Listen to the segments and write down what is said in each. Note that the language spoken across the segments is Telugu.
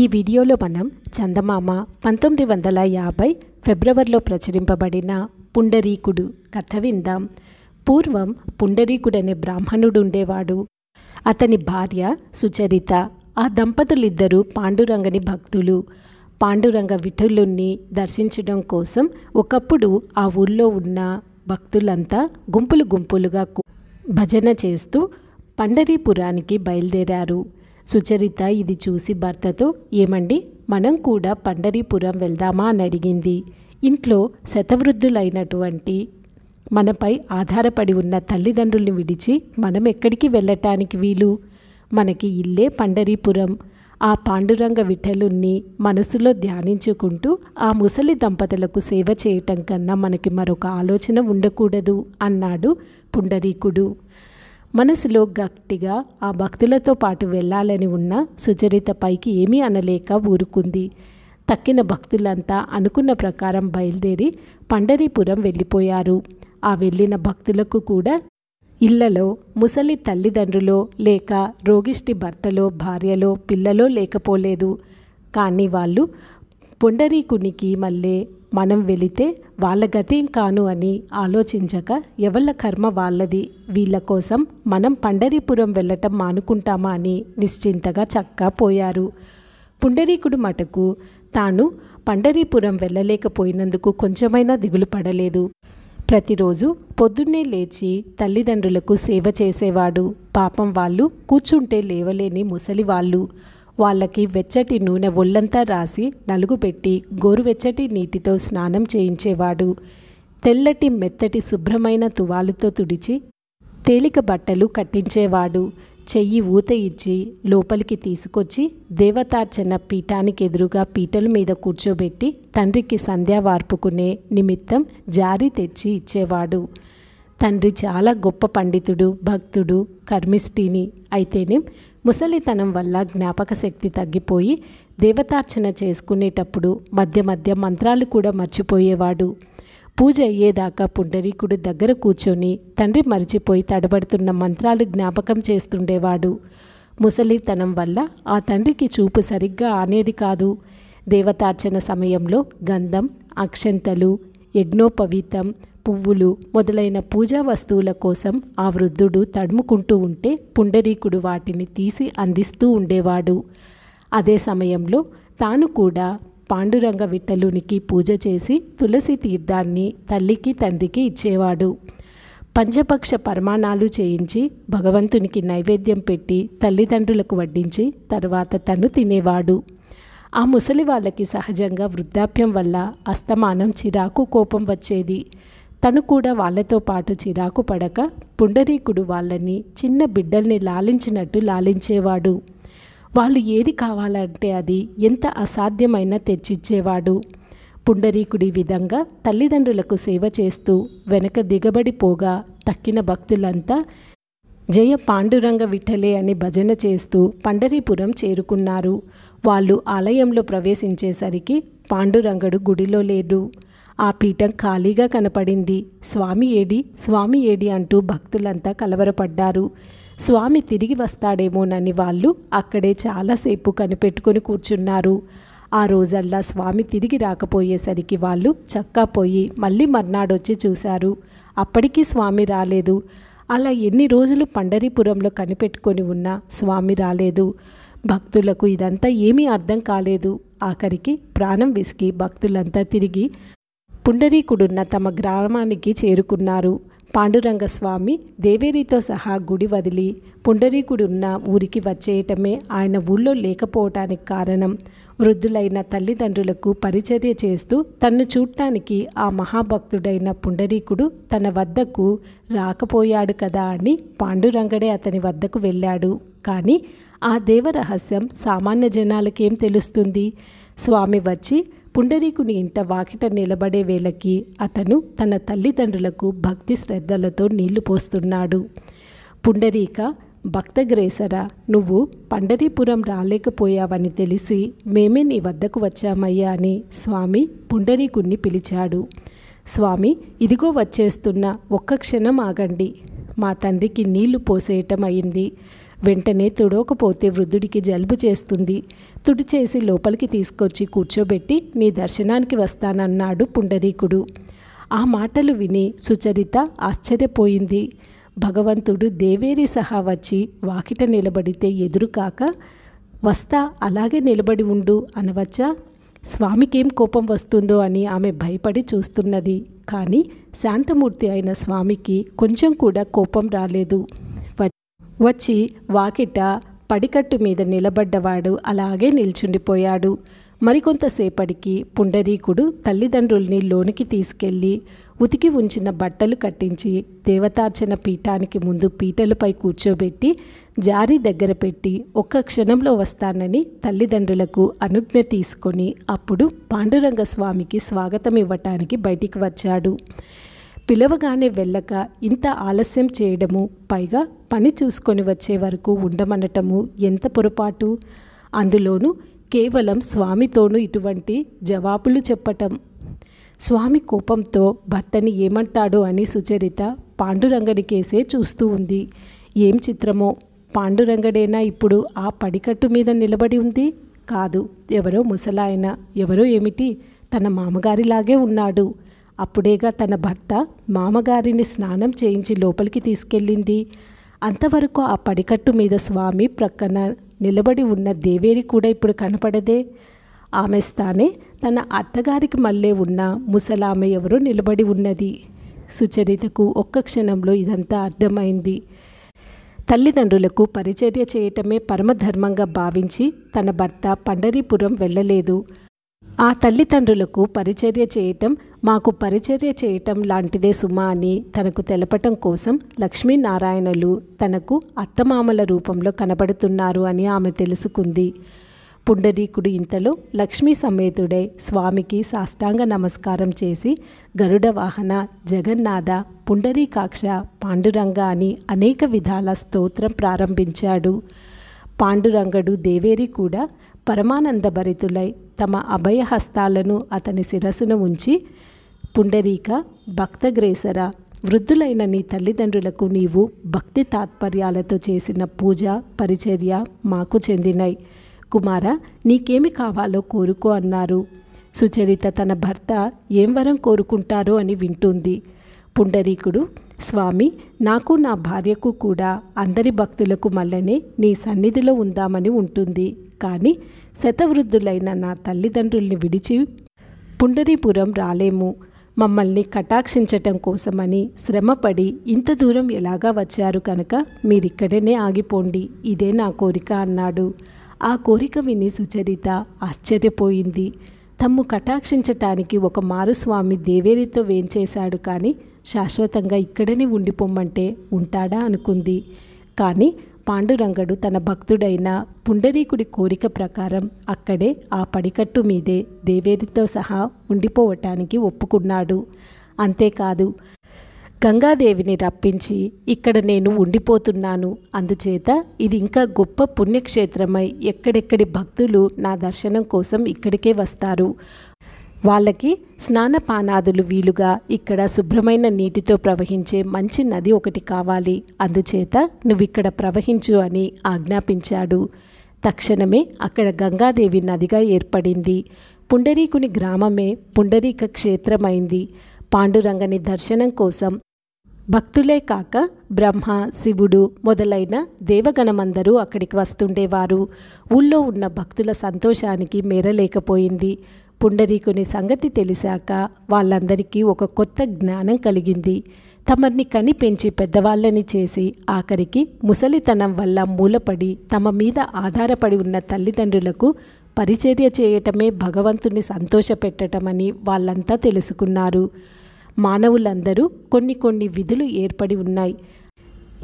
ఈ వీడియోలో మనం చందమామ పంతొమ్మిది వందల యాభై ఫిబ్రవరిలో ప్రచురింపబడిన పుండరీకుడు కథ విందాం పూర్వం పుండరీకుడనే బ్రాహ్మణుడు ఉండేవాడు అతని భార్య సుచరిత ఆ దంపతులిద్దరూ పాండురంగని భక్తులు పాండురంగ విఠులుణ్ణి దర్శించడం కోసం ఒకప్పుడు ఆ ఊళ్ళో ఉన్న భక్తులంతా గుంపులు గుంపులుగా భజన చేస్తూ పండరీపురానికి బయలుదేరారు సుచరిత ఇది చూసి భర్తతో ఏమండి మనం కూడా పండరీపురం వెళ్దామా అని అడిగింది ఇంట్లో శతవృద్ధులైనటువంటి మనపై ఆధారపడి ఉన్న తల్లిదండ్రుల్ని విడిచి మనం ఎక్కడికి వెళ్ళటానికి వీలు మనకి ఇల్లే పండరీపురం ఆ పాండురంగ విఠలుణ్ణి మనసులో ధ్యానించుకుంటూ ఆ ముసలి దంపతులకు సేవ చేయటం కన్నా మనకి మరొక ఆలోచన ఉండకూడదు అన్నాడు పుండరీకుడు మనసులో గట్టిగా ఆ భక్తులతో పాటు వెళ్ళాలని ఉన్న సుచరిత పైకి ఏమీ అనలేక ఊరుకుంది తక్కిన భక్తులంతా అనుకున్న ప్రకారం బయలుదేరి పండరీపురం వెళ్ళిపోయారు ఆ వెళ్ళిన భక్తులకు కూడా ఇళ్లలో ముసలి తల్లిదండ్రులో లేక రోగిష్టి భర్తలో భార్యలో పిల్లలో లేకపోలేదు కానీ వాళ్ళు పొండరీకునికి మళ్ళీ మనం వెళితే వాళ్ళ గతేం కాను అని ఆలోచించక ఎవళ్ళ కర్మ వాళ్ళది వీళ్ళ కోసం మనం పండరీపురం వెళ్ళటం మానుకుంటామా అని నిశ్చింతగా చక్కా పోయారు పుండరీకుడు మటుకు తాను పండరీపురం వెళ్ళలేకపోయినందుకు కొంచెమైనా దిగులు పడలేదు ప్రతిరోజు పొద్దున్నే లేచి తల్లిదండ్రులకు సేవ చేసేవాడు పాపం వాళ్ళు కూర్చుంటే లేవలేని ముసలివాళ్ళు వాళ్ళకి వెచ్చటి నూనె ఒళ్ళంతా రాసి నలుగుపెట్టి గోరువెచ్చటి నీటితో స్నానం చేయించేవాడు తెల్లటి మెత్తటి శుభ్రమైన తువాలుతో తుడిచి తేలిక బట్టలు కట్టించేవాడు చెయ్యి ఊత ఇచ్చి లోపలికి తీసుకొచ్చి దేవతార్చన పీఠానికి ఎదురుగా పీటల మీద కూర్చోబెట్టి తండ్రికి సంధ్యా వార్పుకునే నిమిత్తం జారి తెచ్చి ఇచ్చేవాడు తండ్రి చాలా గొప్ప పండితుడు భక్తుడు కర్మిష్ఠిని అయితేనే ముసలితనం వల్ల జ్ఞాపక శక్తి తగ్గిపోయి దేవతార్చన చేసుకునేటప్పుడు మధ్య మధ్య మంత్రాలు కూడా మర్చిపోయేవాడు పూజ అయ్యేదాకా పుండరీకుడు దగ్గర కూర్చొని తండ్రి మరిచిపోయి తడబడుతున్న మంత్రాలు జ్ఞాపకం చేస్తుండేవాడు ముసలితనం వల్ల ఆ తండ్రికి చూపు సరిగ్గా ఆనేది కాదు దేవతార్చన సమయంలో గంధం అక్షంతలు యజ్ఞోపవీతం పువ్వులు మొదలైన పూజా వస్తువుల కోసం ఆ వృద్ధుడు తడుముకుంటూ ఉంటే పుండరీకుడు వాటిని తీసి అందిస్తూ ఉండేవాడు అదే సమయంలో తాను కూడా పాండురంగ విట్టలునికి పూజ చేసి తులసి తీర్థాన్ని తల్లికి తండ్రికి ఇచ్చేవాడు పంచపక్ష పరమాణాలు చేయించి భగవంతునికి నైవేద్యం పెట్టి తల్లిదండ్రులకు వడ్డించి తర్వాత తను తినేవాడు ఆ ముసలి వాళ్ళకి సహజంగా వృద్ధాప్యం వల్ల అస్తమానం చిరాకు కోపం వచ్చేది తను కూడా వాళ్ళతో పాటు చిరాకు పడక పుండరీకుడు వాళ్ళని చిన్న బిడ్డల్ని లాలించినట్టు లాలించేవాడు వాళ్ళు ఏది కావాలంటే అది ఎంత అసాధ్యమైనా తెచ్చిచ్చేవాడు పుండరీకుడి విధంగా తల్లిదండ్రులకు సేవ చేస్తూ వెనక దిగబడిపోగా తక్కిన భక్తులంతా జయ పాండురంగ విఠలే అని భజన చేస్తూ పండరీపురం చేరుకున్నారు వాళ్ళు ఆలయంలో ప్రవేశించేసరికి పాండురంగడు గుడిలో లేడు ఆ పీఠం ఖాళీగా కనపడింది స్వామి ఏడి స్వామి ఏడి అంటూ భక్తులంతా కలవరపడ్డారు స్వామి తిరిగి వస్తాడేమోనని వాళ్ళు అక్కడే చాలాసేపు కనిపెట్టుకుని కూర్చున్నారు ఆ రోజల్లా స్వామి తిరిగి రాకపోయేసరికి వాళ్ళు చక్కా పోయి మళ్ళీ మర్నాడొచ్చి చూశారు అప్పటికీ స్వామి రాలేదు అలా ఎన్ని రోజులు పండరీపురంలో కనిపెట్టుకొని ఉన్నా స్వామి రాలేదు భక్తులకు ఇదంతా ఏమీ అర్థం కాలేదు ఆఖరికి ప్రాణం విసిగి భక్తులంతా తిరిగి పుండరీకుడున్న తమ గ్రామానికి చేరుకున్నారు పాండురంగస్వామి దేవేరితో సహా గుడి వదిలి పుండరీకుడున్న ఊరికి వచ్చేయటమే ఆయన ఊళ్ళో లేకపోవటానికి కారణం వృద్ధులైన తల్లిదండ్రులకు పరిచర్య చేస్తూ తన్ను చూడటానికి ఆ మహాభక్తుడైన పుండరీకుడు తన వద్దకు రాకపోయాడు కదా అని పాండురంగడే అతని వద్దకు వెళ్ళాడు కానీ ఆ దేవరహస్యం సామాన్య జనాలకేం తెలుస్తుంది స్వామి వచ్చి పుండరీకుని ఇంట వాకిట నిలబడే వేళకి అతను తన తల్లిదండ్రులకు భక్తి శ్రద్ధలతో నీళ్లు పోస్తున్నాడు పుండరీక భక్తగ్రేసర నువ్వు పండరీపురం రాలేకపోయావని తెలిసి మేమే నీ వద్దకు వచ్చామయ్యా అని స్వామి పుండరీకుణ్ణి పిలిచాడు స్వామి ఇదిగో వచ్చేస్తున్న ఒక్క క్షణం ఆగండి మా తండ్రికి నీళ్లు పోసేయటం అయింది వెంటనే తుడవకపోతే వృద్ధుడికి జలుబు చేస్తుంది తుడి చేసి లోపలికి తీసుకొచ్చి కూర్చోబెట్టి నీ దర్శనానికి వస్తానన్నాడు పుండరీకుడు ఆ మాటలు విని సుచరిత ఆశ్చర్యపోయింది భగవంతుడు దేవేరి సహా వచ్చి వాకిట నిలబడితే ఎదురు కాక వస్తా అలాగే నిలబడి ఉండు అనవచ్చా స్వామికేం కోపం వస్తుందో అని ఆమె భయపడి చూస్తున్నది కానీ శాంతమూర్తి అయిన స్వామికి కొంచెం కూడా కోపం రాలేదు వచ్చి వాకిట పడికట్టు మీద నిలబడ్డవాడు అలాగే నిల్చుండిపోయాడు మరికొంతసేపటికి పుండరీకుడు తల్లిదండ్రుల్ని లోనికి తీసుకెళ్ళి ఉతికి ఉంచిన బట్టలు కట్టించి దేవతార్చన పీఠానికి ముందు పీటలపై కూర్చోబెట్టి జారీ దగ్గర పెట్టి ఒక్క క్షణంలో వస్తానని తల్లిదండ్రులకు అనుజ్ఞ తీసుకొని అప్పుడు పాండురంగ స్వామికి స్వాగతం ఇవ్వటానికి బయటికి వచ్చాడు పిలవగానే వెళ్ళక ఇంత ఆలస్యం చేయడము పైగా పని చూసుకొని వచ్చే వరకు ఉండమనటము ఎంత పొరపాటు అందులోనూ కేవలం స్వామితోనూ ఇటువంటి జవాబులు చెప్పటం స్వామి కోపంతో భర్తని ఏమంటాడో అని సుచరిత పాండురంగని కేసే చూస్తూ ఉంది ఏం చిత్రమో పాండురంగడేనా ఇప్పుడు ఆ పడికట్టు మీద నిలబడి ఉంది కాదు ఎవరో ముసలాయన ఎవరో ఏమిటి తన మామగారిలాగే ఉన్నాడు అప్పుడేగా తన భర్త మామగారిని స్నానం చేయించి లోపలికి తీసుకెళ్ళింది అంతవరకు ఆ పడికట్టు మీద స్వామి ప్రక్కన నిలబడి ఉన్న దేవేరి కూడా ఇప్పుడు కనపడదే ఆమె స్థానే తన అత్తగారికి మళ్ళీ ఉన్న ముసలామె ఎవరో నిలబడి ఉన్నది సుచరితకు ఒక్క క్షణంలో ఇదంతా అర్థమైంది తల్లిదండ్రులకు పరిచర్య చేయటమే పరమధర్మంగా భావించి తన భర్త పండరీపురం వెళ్ళలేదు ఆ తల్లిదండ్రులకు పరిచర్య చేయటం మాకు పరిచర్య చేయటం లాంటిదే సుమా అని తనకు తెలపటం కోసం లక్ష్మీనారాయణలు తనకు అత్తమామల రూపంలో కనబడుతున్నారు అని ఆమె తెలుసుకుంది పుండరీకుడు ఇంతలో లక్ష్మీ సమేతుడే స్వామికి సాష్టాంగ నమస్కారం చేసి గరుడ వాహన జగన్నాథ పుండరీకాక్ష పాండురంగ అని అనేక విధాల స్తోత్రం ప్రారంభించాడు పాండురంగడు దేవేరి కూడా పరమానంద భరితులై తమ అభయహస్తాలను అతని శిరస్సును ఉంచి పుండరీక భక్త గ్రేసర వృద్ధులైన నీ తల్లిదండ్రులకు నీవు భక్తి తాత్పర్యాలతో చేసిన పూజ పరిచర్య మాకు చెందినాయి కుమార నీకేమి కావాలో కోరుకో అన్నారు సుచరిత తన భర్త ఏం వరం కోరుకుంటారో అని వింటుంది పుండరీకుడు స్వామి నాకు నా భార్యకు కూడా అందరి భక్తులకు మల్లనే నీ సన్నిధిలో ఉందామని ఉంటుంది కానీ శతవృద్ధులైన నా తల్లిదండ్రుల్ని విడిచి పుండరీపురం రాలేము మమ్మల్ని కటాక్షించటం కోసమని శ్రమపడి ఇంత దూరం ఎలాగా వచ్చారు కనుక మీరిక్కడనే ఆగిపోండి ఇదే నా కోరిక అన్నాడు ఆ కోరిక విని సుచరిత ఆశ్చర్యపోయింది తమ్ము కటాక్షించటానికి ఒక మారుస్వామి దేవేరితో వేంచేశాడు కానీ శాశ్వతంగా ఇక్కడనే ఉండిపోమ్మంటే ఉంటాడా అనుకుంది కానీ పాండురంగడు తన భక్తుడైన పుండరీకుడి కోరిక ప్రకారం అక్కడే ఆ పడికట్టు మీదే దేవేరితో సహా ఉండిపోవటానికి ఒప్పుకున్నాడు అంతేకాదు గంగాదేవిని రప్పించి ఇక్కడ నేను ఉండిపోతున్నాను అందుచేత ఇది ఇంకా గొప్ప పుణ్యక్షేత్రమై ఎక్కడెక్కడి భక్తులు నా దర్శనం కోసం ఇక్కడికే వస్తారు వాళ్ళకి స్నానపానాదులు వీలుగా ఇక్కడ శుభ్రమైన నీటితో ప్రవహించే మంచి నది ఒకటి కావాలి అందుచేత నువ్వు ఇక్కడ ప్రవహించు అని ఆజ్ఞాపించాడు తక్షణమే అక్కడ గంగాదేవి నదిగా ఏర్పడింది పుండరీకుని గ్రామమే పుండరీక క్షేత్రమైంది పాండురంగని దర్శనం కోసం భక్తులే కాక బ్రహ్మ శివుడు మొదలైన దేవగణమందరూ అక్కడికి వస్తుండేవారు ఊళ్ళో ఉన్న భక్తుల సంతోషానికి మేరలేకపోయింది పుండరీకుని సంగతి తెలిసాక వాళ్ళందరికీ ఒక కొత్త జ్ఞానం కలిగింది తమర్ని కని పెంచి పెద్దవాళ్ళని చేసి ఆఖరికి ముసలితనం వల్ల మూలపడి తమ మీద ఆధారపడి ఉన్న తల్లిదండ్రులకు పరిచర్య చేయటమే భగవంతుని సంతోషపెట్టటమని వాళ్ళంతా తెలుసుకున్నారు మానవులందరూ కొన్ని కొన్ని విధులు ఏర్పడి ఉన్నాయి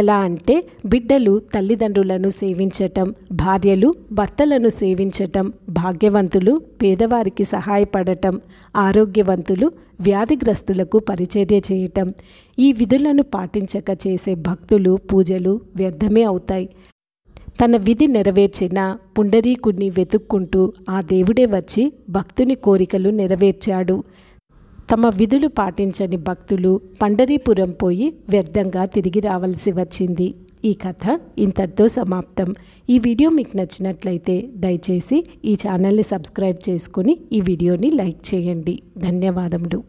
ఎలా అంటే బిడ్డలు తల్లిదండ్రులను సేవించటం భార్యలు భర్తలను సేవించటం భాగ్యవంతులు పేదవారికి సహాయపడటం ఆరోగ్యవంతులు వ్యాధిగ్రస్తులకు పరిచర్య చేయటం ఈ విధులను పాటించక చేసే భక్తులు పూజలు వ్యర్థమే అవుతాయి తన విధి నెరవేర్చిన పుండరీకుడిని వెతుక్కుంటూ ఆ దేవుడే వచ్చి భక్తుని కోరికలు నెరవేర్చాడు తమ విధులు పాటించని భక్తులు పండరీపురం పోయి వ్యర్థంగా తిరిగి రావాల్సి వచ్చింది ఈ కథ ఇంతటితో సమాప్తం ఈ వీడియో మీకు నచ్చినట్లయితే దయచేసి ఈ ఛానల్ని సబ్స్క్రైబ్ చేసుకుని ఈ వీడియోని లైక్ చేయండి ధన్యవాదములు